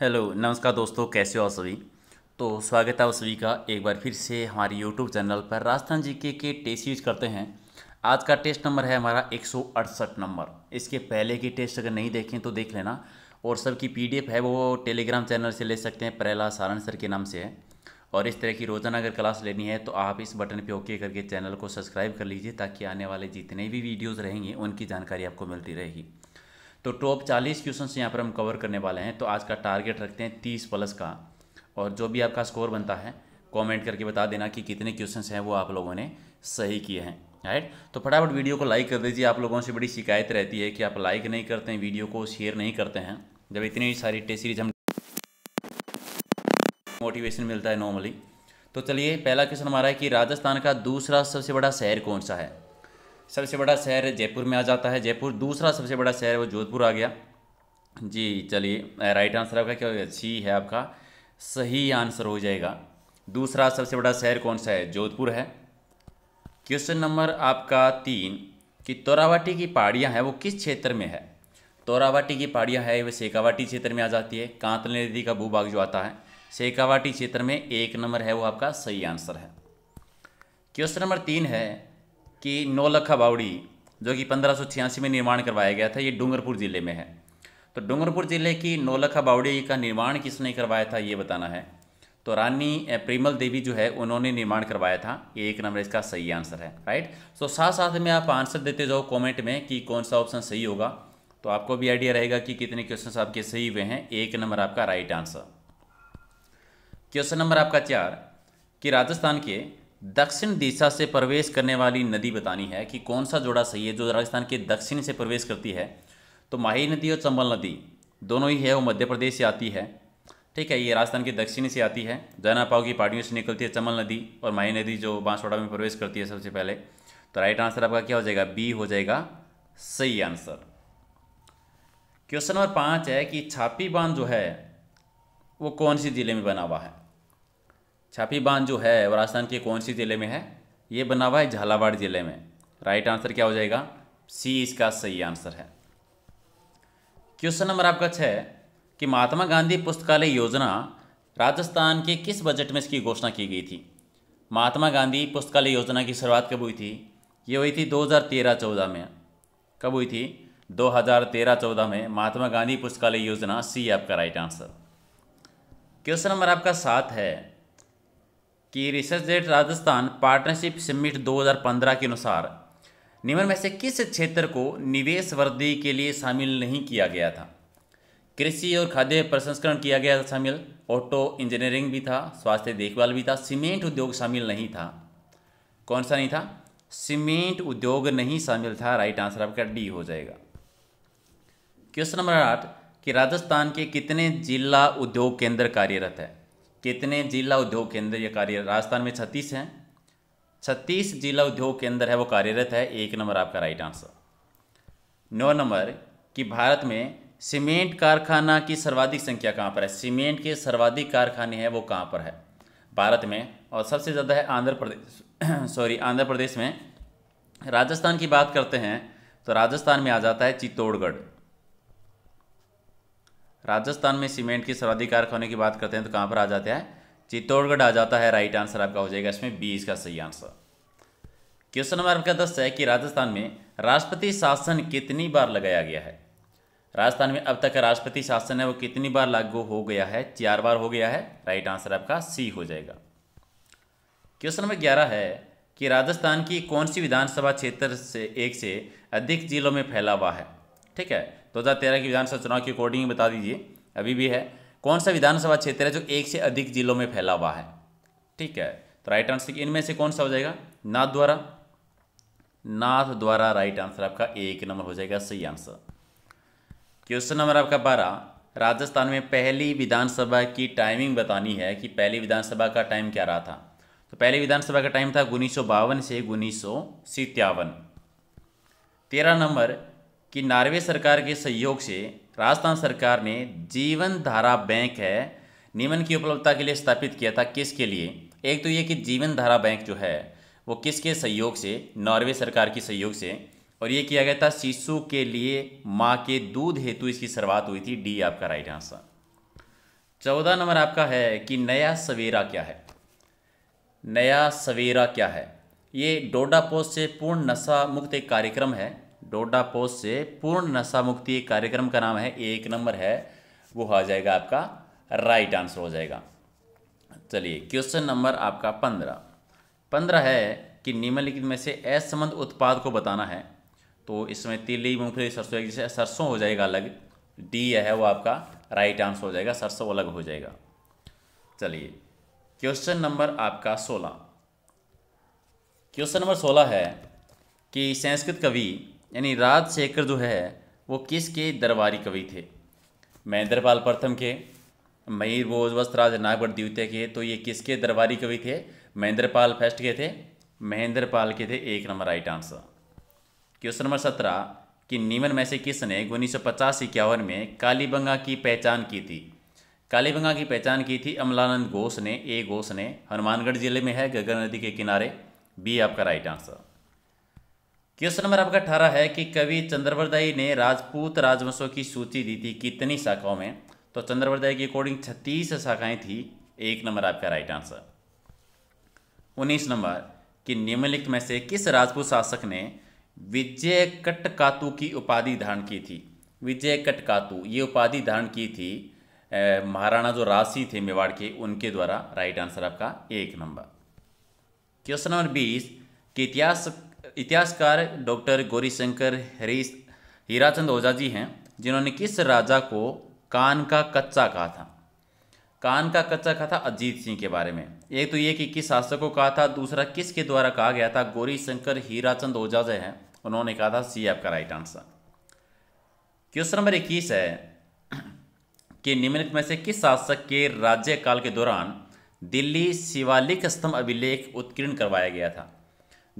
hello नमस्कार दोस्तों कैसे हो सभी तो स्वागत है आप सभी का एक बार फिर से हमारे यूट्यूब चैनल पर राजस्थान जी के के टेस्ट यूज करते हैं आज का टेस्ट नंबर है हमारा एक नंबर इसके पहले की टेस्ट अगर नहीं देखें तो देख लेना और सबकी पीडीएफ है वो टेलीग्राम चैनल से ले सकते हैं प्रहलाद सारण सर के नाम से है और इस तरह की रोजाना अगर क्लास लेनी है तो आप इस बटन पर ओके करके चैनल को सब्सक्राइब कर लीजिए ताकि आने वाले जितने भी वीडियोज़ रहेंगे उनकी जानकारी आपको मिलती रहेगी तो टॉप चालीस क्वेश्चन यहाँ पर हम कवर करने वाले हैं तो आज का टारगेट रखते हैं तीस प्लस का और जो भी आपका स्कोर बनता है कमेंट करके बता देना कि कितने क्वेश्चन हैं वो आप लोगों ने सही किए हैं राइट तो फटाफट वीडियो को लाइक कर दीजिए आप लोगों से बड़ी शिकायत रहती है कि आप लाइक नहीं करते हैं वीडियो को शेयर नहीं करते हैं जब इतनी सारी टेस्ट सीरीज हम मोटिवेशन मिलता है नॉर्मली तो चलिए पहला क्वेश्चन हमारा है कि राजस्थान का दूसरा सबसे बड़ा शहर कौन सा है सबसे बड़ा शहर जयपुर में आ जाता है जयपुर दूसरा सबसे बड़ा शहर वो जोधपुर आ गया जी चलिए राइट आंसर आपका क्या हो गया सी है आपका सही आंसर हो जाएगा दूसरा सबसे बड़ा शहर कौन सा है जोधपुर है क्वेश्चन नंबर आपका तीन कि तोरावाटी की पहाड़ियाँ हैं वो किस क्षेत्र में है तोरावाटी की पहाड़ियाँ है वह शेखावाटी क्षेत्र में आ जाती है कांतल नदी का भूभाग जो आता है शेखावाटी क्षेत्र में एक नंबर है वो आपका सही आंसर है क्वेश्चन नंबर तीन है कि नौलखा बावड़ी जो कि पंद्रह में निर्माण करवाया गया था ये डूंगरपुर ज़िले में है तो डूंगरपुर ज़िले की नौलखा बावड़ी का निर्माण किसने करवाया था ये बताना है तो रानी प्रेमल देवी जो है उन्होंने निर्माण करवाया था ये एक नंबर इसका सही आंसर है राइट सो तो साथ साथ में आप आंसर देते जाओ कमेंट में कि कौन सा ऑप्शन सही होगा तो आपको भी आइडिया रहेगा कि कितने क्वेश्चन आपके सही हुए हैं एक नंबर आपका राइट आंसर क्वेश्चन नंबर आपका चार कि राजस्थान के दक्षिण दिशा से प्रवेश करने वाली नदी बतानी है कि कौन सा जोड़ा सही है जो राजस्थान के दक्षिण से प्रवेश करती है तो माही नदी और चंबल नदी दोनों ही है वो मध्य प्रदेश से आती है ठीक है ये राजस्थान के दक्षिण से आती है जनापाव की पहाड़ियों से निकलती है चंबल नदी और माही नदी जो बांसवाड़ा में प्रवेश करती है सबसे पहले तो राइट आंसर आपका क्या हो जाएगा बी हो जाएगा सही आंसर क्वेश्चन नंबर पाँच है कि छापी बांध जो है वो कौन सी ज़िले में बना हुआ है छापी बांध जो है राजस्थान के कौन सी ज़िले में है ये बना हुआ है झालावाड़ ज़िले में राइट आंसर क्या हो जाएगा सी इसका सही आंसर है क्वेश्चन नंबर आपका छः कि महात्मा गांधी पुस्तकालय योजना राजस्थान के किस बजट में इसकी घोषणा की गई थी महात्मा गांधी पुस्तकालय योजना की शुरुआत कब हुई थी ये हुई थी 2013-14 में कब हुई थी 2013-14 में महात्मा गांधी पुस्तकालय योजना सी आपका राइट आंसर क्वेश्चन नंबर आपका सात है कि resurgent Rajasthan partnership summit 2015 के अनुसार निम्न में से किस क्षेत्र को निवेश वृद्धि के लिए शामिल नहीं किया गया था कृषि और खाद्य प्रसंस्करण किया गया था शामिल ऑटो इंजीनियरिंग भी था स्वास्थ्य देखभाल भी था सीमेंट उद्योग शामिल नहीं था कौन सा नहीं था सीमेंट उद्योग नहीं शामिल था राइट आंसर आपका डी हो जाएगा क्वेश्चन नंबर आठ कि राजस्थान के कितने जिला उद्योग केंद्र कार्यरत है कितने जिला उद्योग केंद्र ये कार्य राजस्थान में छत्तीस हैं छत्तीस जिला उद्योग केंद्र है वो कार्यरत है एक नंबर आपका राइट आंसर नौ नंबर कि भारत में सीमेंट कारखाना की सर्वाधिक संख्या कहाँ पर है सीमेंट के सर्वाधिक कारखाने हैं वो कहाँ पर है भारत में और सबसे ज़्यादा है आंध्र प्रदेश सॉरी आंध्र प्रदेश में राजस्थान की बात करते हैं तो राजस्थान में आ जाता है चित्तौड़गढ़ राजस्थान में सीमेंट की सर्वाधिक कारखाने की बात करते हैं तो कहाँ पर आ जाते हैं चित्तौड़गढ़ आ जाता है राइट आंसर आपका हो जाएगा इसमें बी इसका सही आंसर क्वेश्चन नंबर आपका दस है कि राजस्थान में राष्ट्रपति शासन कितनी बार लगाया गया है राजस्थान में अब तक का राष्ट्रपति शासन है वो कितनी बार लागू हो गया है चार बार हो गया है राइट आंसर आपका सी हो जाएगा क्वेश्चन नंबर ग्यारह है कि राजस्थान की कौन सी विधानसभा क्षेत्र से एक से अधिक जिलों में फैला हुआ है ठीक है हजार तेरह की विधानसभा चुनाव की अकॉर्डिंग बता दीजिए अभी भी है कौन सा विधानसभा क्षेत्र है जो एक से अधिक जिलों में फैला हुआ है ठीक है तो राइट आंसर इनमें से कौन सा हो जाएगा नाथ द्वारा नाथ द्वारा राइट आंसर आपका एक नंबर हो जाएगा सही आंसर क्वेश्चन नंबर आपका बारह राजस्थान में पहली विधानसभा की टाइमिंग बतानी है कि पहली विधानसभा का टाइम क्या रहा था तो पहली विधानसभा का टाइम था उन्नीस से उन्नीस तेरह नंबर कि नॉर्वे सरकार के सहयोग से राजस्थान सरकार ने जीवन धारा बैंक है नियमन की उपलब्धता के लिए स्थापित किया था किसके लिए एक तो ये कि जीवन धारा बैंक जो है वो किसके सहयोग से नॉर्वे सरकार की सहयोग से और ये किया गया था शिशु के लिए माँ के दूध हेतु इसकी शुरुआत हुई थी डी आपका राइट आंसर चौदह नंबर आपका है कि नया सवेरा क्या है नया सवेरा क्या है ये डोडा पोस्ट से पूर्ण नशा मुक्त एक कार्यक्रम है डोडा पोस्ट से पूर्ण नशा मुक्ति कार्यक्रम का नाम है एक नंबर है वो आ जाएगा आपका राइट आंसर हो जाएगा चलिए क्वेश्चन नंबर आपका पंद्रह पंद्रह है कि निम्नलिखित में से असंबंध उत्पाद को बताना है तो इसमें तिली मूंगफली सरसों जैसे सरसों हो जाएगा अलग डी है वो आपका राइट आंसर हो जाएगा सरसों अलग हो जाएगा चलिए क्वेश्चन नंबर आपका सोलह क्वेश्चन नंबर सोलह है कि संस्कृत कवि यानी राजशेखर जो है वो किसके दरबारी कवि थे महेंद्रपाल प्रथम के मयूर बोझ वस्त्राज नागवर द्वितीय के तो ये किसके दरबारी कवि थे महेंद्रपाल फर्स्ट के थे महेंद्रपाल के थे एक number right answer question number सत्रह कि नीमन में से किसने उन्नीस सौ पचास इक्यावन में कालीबंगा की पहचान की थी कालीबंगा की पहचान की थी अमलानंद घोष ने ए घोष ने हनुमानगढ़ जिले में है गगन नदी के किनारे बी आपका राइट आंसर क्वेश्चन नंबर आपका अठारह है कि कवि चंद्रवरदाई ने राजपूत राजवंशों की सूची दी थी कितनी शाखाओं में तो चंद्रवरदाई के अकॉर्डिंग छत्तीस शाखाएं थी एक नंबर आपका राइट आंसर उन्नीस नंबर कि निम्नलिखित में से किस राजपूत शासक ने विजय कटकातु की उपाधि धारण की थी विजय कटकातु ये उपाधि धारण की थी महाराणा जो राशि थे मेवाड़ के उनके द्वारा राइट आंसर आपका एक नंबर क्वेश्चन नंबर बीस कि इतिहास इतिहासकार डॉक्टर गौरीशंकर हरीश हीराचंद ओझा जी हैं जिन्होंने किस राजा को कान का कच्चा कहा था कान का कच्चा कहा था अजीत सिंह के बारे में एक तो ये कि किस शासक को कहा था दूसरा किसके द्वारा कहा गया था गौरीशंकर हीराचंद ओझा जो हैं उन्होंने कहा था सी आपका राइट आंसर क्वेश्चन नंबर इक्कीस है कि निम्नलिखित में से किस शासक के राज्यकाल के दौरान दिल्ली शिवालिक स्तंभ अभिलेख उत्कीर्ण करवाया गया था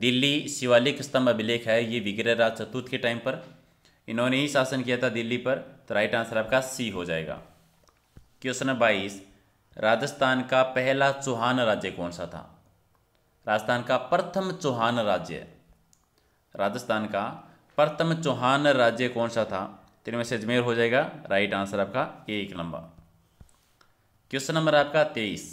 दिल्ली शिवालिक स्तंभ अभिलेख है ये विग्रह राज चतुर्थ के टाइम पर इन्होंने ही शासन किया था दिल्ली पर तो राइट आंसर आपका सी हो जाएगा क्वेश्चन नंबर बाईस राजस्थान का पहला चौहान राज्य कौन सा था राजस्थान का प्रथम चौहान राज्य राजस्थान का प्रथम चौहान राज्य कौन सा था तीन में से अजमेर हो जाएगा राइट आंसर आपका एक नंबर क्वेश्चन नंबर आपका तेईस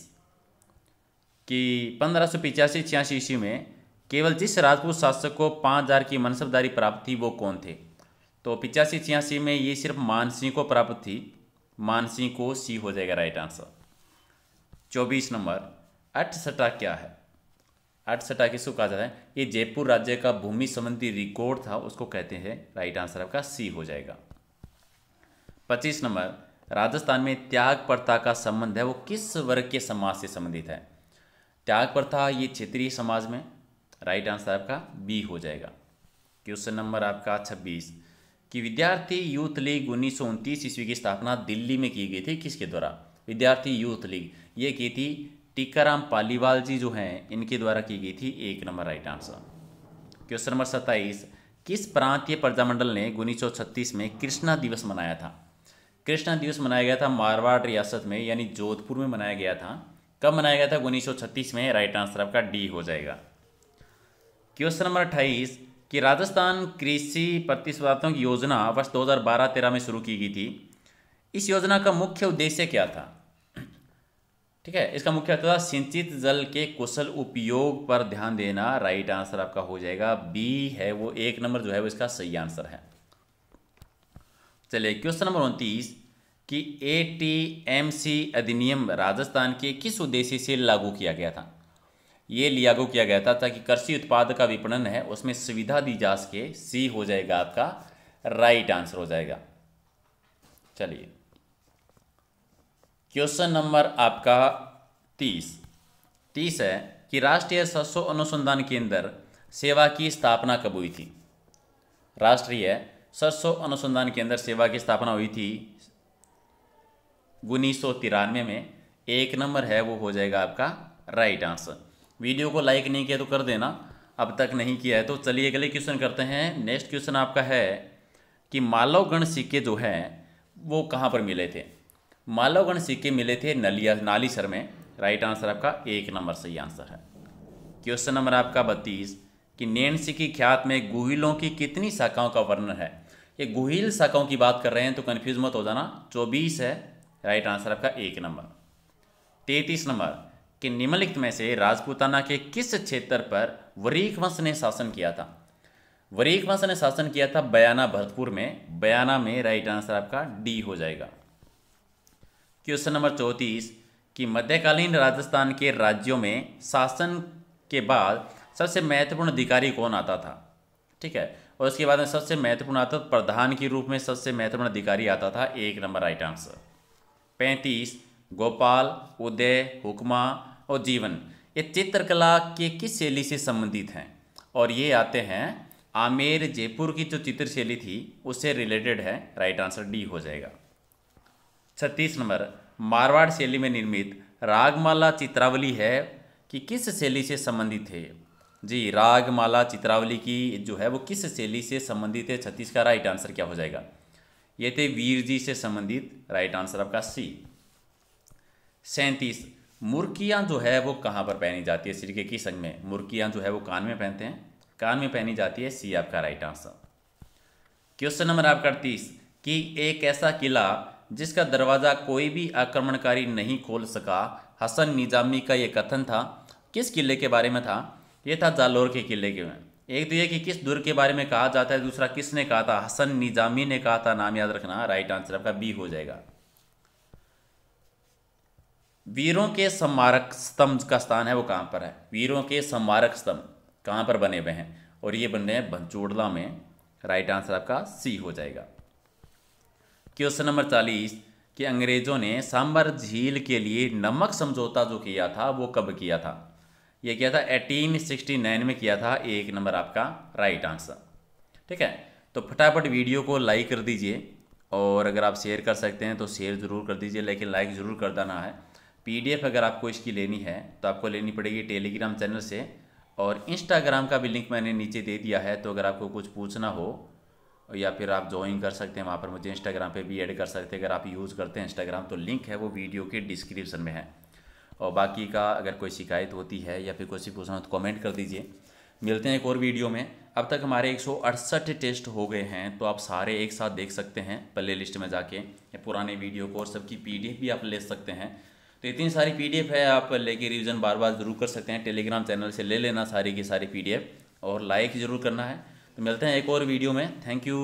कि पंद्रह सौ पिचासी छियासी ईस्वी में केवल जिस राजपूत शासक को पाँच हजार की मनसबदारी प्राप्त थी वो कौन थे तो पिचासी छियासी में ये सिर्फ मानसिंह को प्राप्त थी मानसिंह को सी हो जाएगा राइट आंसर चौबीस नंबर अठसटा क्या है अठसटा किसको कहा जाता है ये जयपुर राज्य का भूमि संबंधी रिकॉर्ड था उसको कहते हैं राइट आंसर आपका सी हो जाएगा पच्चीस नंबर राजस्थान में त्याग प्रथा का संबंध है वो किस वर्ग के समाज से संबंधित है त्याग प्रथा ये क्षेत्रीय समाज में राइट आंसर आपका बी हो जाएगा क्वेश्चन नंबर आपका छब्बीस कि विद्यार्थी यूथ लीग उन्नीस सौ उनतीस ईस्वी की स्थापना दिल्ली में की गई थी किसके द्वारा विद्यार्थी यूथ लीग ये की थी टीकाराम पालीवाल जी जो हैं इनके द्वारा की गई थी एक number right answer question number सत्ताईस किस प्रांतीय प्रजामंडल ने उन्नीस में कृष्णा दिवस मनाया था कृष्णा दिवस मनाया गया था मारवाड़ रियासत में यानी जोधपुर में मनाया गया था कब मनाया गया था उन्नीस में राइट आंसर आपका डी हो जाएगा क्वेश्चन नंबर अट्ठाईस कि राजस्थान कृषि प्रतिस्पर्धात्मक योजना वर्ष 2012-13 में शुरू की गई थी इस योजना का मुख्य उद्देश्य क्या था ठीक है इसका मुख्य था सिंचित जल के कुशल उपयोग पर ध्यान देना राइट आंसर आपका हो जाएगा बी है वो एक नंबर जो है वो इसका सही आंसर है चलिए क्वेश्चन नंबर उनतीस कि एटीएमसी अधिनियम राजस्थान के किस उद्देश्य से लागू किया गया था ये लियागो किया गया था ताकि कृषि उत्पाद का विपणन है उसमें सुविधा दी जा सके सी हो जाएगा आपका राइट आंसर हो जाएगा चलिए क्वेश्चन नंबर आपका तीस तीस है कि राष्ट्रीय सरसों अनुसंधान केंद्र सेवा की स्थापना कब हुई थी राष्ट्रीय सरसों अनुसंधान केंद्र सेवा की स्थापना हुई थी उन्नीस में एक नंबर है वो हो जाएगा आपका राइट आंसर वीडियो को लाइक नहीं किया तो कर देना अब तक नहीं किया है तो चलिए अगले क्वेश्चन करते हैं नेक्स्ट क्वेश्चन आपका है कि मालवगण सिक्के जो हैं वो कहाँ पर मिले थे मालवगण सिक्के मिले थे नलिया नालीसर में राइट आंसर आपका एक नंबर सही आंसर है क्वेश्चन नंबर आपका बत्तीस कि नैनसी की ख्यात में गुहिलों की कितनी शाखाओं का वर्णन है ये गुहिल शाखाओं की बात कर रहे हैं तो कन्फ्यूज मत हो जाना चौबीस है राइट आंसर आपका एक नंबर तैतीस नंबर कि निम्नलिखित में से राजपूताना के किस क्षेत्र पर वरीक वंश ने शासन किया था वरीक वंश ने शासन किया था बयाना भरतपुर में बयाना में राइट आंसर आपका डी हो जाएगा क्वेश्चन नंबर चौंतीस कि मध्यकालीन राजस्थान के राज्यों में शासन के बाद सबसे महत्वपूर्ण अधिकारी कौन आता था ठीक है और उसके बाद में सबसे महत्वपूर्ण आता था प्रधान के रूप में सबसे महत्वपूर्ण अधिकारी आता था एक नंबर राइट आंसर पैंतीस गोपाल उदय हुक्मा और जीवन ये चित्रकला के किस शैली से संबंधित हैं और ये आते हैं आमेर जयपुर की जो चित्र शैली थी उससे रिलेटेड है राइट आंसर डी हो जाएगा छत्तीस नंबर मारवाड़ शैली में निर्मित रागमाला चित्रावली है कि किस शैली से संबंधित है जी रागमाला चित्रावली की जो है वो किस शैली से संबंधित है छत्तीस का राइट आंसर क्या हो जाएगा ये थे वीर जी से संबंधित राइट आंसर आपका सी सैंतीस मुर्कियाँ जो है वो कहाँ पर पहनी जाती है सिर के किस अंग में मुर्कियाँ जो है वो कान में पहनते हैं कान में पहनी जाती है सी आपका राइट आंसर क्वेश्चन नंबर आपका अड़तीस कि एक ऐसा किला जिसका दरवाज़ा कोई भी आक्रमणकारी नहीं खोल सका हसन निजामी का ये कथन था किस किले के बारे में था ये था जालोर के किले के में एक तो ये कि किस दुर्ग के बारे में कहा जाता है दूसरा किसने कहा था हसन निजामी ने कहा था नाम याद रखना राइट आंसर आपका बी हो जाएगा वीरों के स्मारक स्तंभ का स्थान है वो कहाँ पर है वीरों के स्मारक स्तंभ कहाँ पर बने हुए हैं और ये बन रहे हैं भंचोड़ला में राइट आंसर आपका सी हो जाएगा क्वेश्चन नंबर चालीस कि अंग्रेजों ने सांबर झील के लिए नमक समझौता जो किया था वो कब किया था ये किया था 1869 में किया था एक नंबर आपका राइट आंसर ठीक है तो फटाफट वीडियो को लाइक कर दीजिए और अगर आप शेयर कर सकते हैं तो शेयर ज़रूर कर दीजिए लेकिन लाइक ज़रूर कर देना है पीडीएफ अगर आपको इसकी लेनी है तो आपको लेनी पड़ेगी टेलीग्राम चैनल से और इंस्टाग्राम का भी लिंक मैंने नीचे दे दिया है तो अगर आपको कुछ पूछना हो या फिर आप ज्वाइन कर सकते हैं वहाँ पर मुझे इंस्टाग्राम पे भी ऐड कर सकते हैं अगर आप यूज़ करते हैं इंस्टाग्राम तो लिंक है वो वीडियो के डिस्क्रिप्शन में है और बाकी का अगर कोई शिकायत होती है या फिर कोई सी पूछना हो तो कमेंट कर दीजिए मिलते हैं एक और वीडियो में अब तक हमारे एक टेस्ट हो गए हैं तो आप सारे एक साथ देख सकते हैं प्ले लिस्ट में जाके या पुराने वीडियो को और सबकी पी भी आप ले सकते हैं तो इतनी सारी पीडीएफ है आप लेके रिवीजन बार बार जरूर कर सकते हैं टेलीग्राम चैनल से ले लेना सारी की सारी पीडीएफ और लाइक ज़रूर करना है तो मिलते हैं एक और वीडियो में थैंक यू